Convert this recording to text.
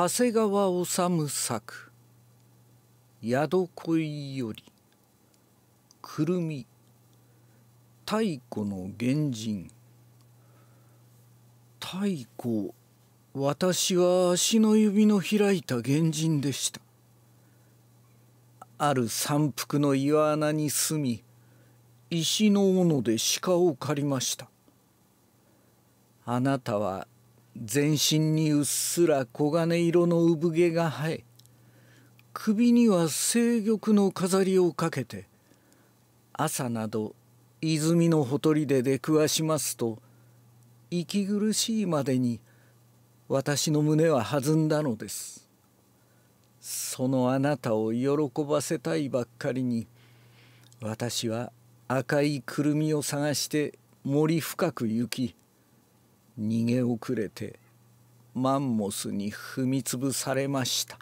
長谷川治作宿恋よりくるみ太古の原人太古私は足の指の開いた原人でしたある山腹の岩穴に住み石の斧で鹿を狩りましたあなたは全身にうっすら黄金色の産毛が生え首には清玉の飾りをかけて朝など泉のほとりで出くわしますと息苦しいまでに私の胸は弾んだのですそのあなたを喜ばせたいばっかりに私は赤いくるみを探して森深く行き逃げ遅れてマンモスに踏みつぶされました。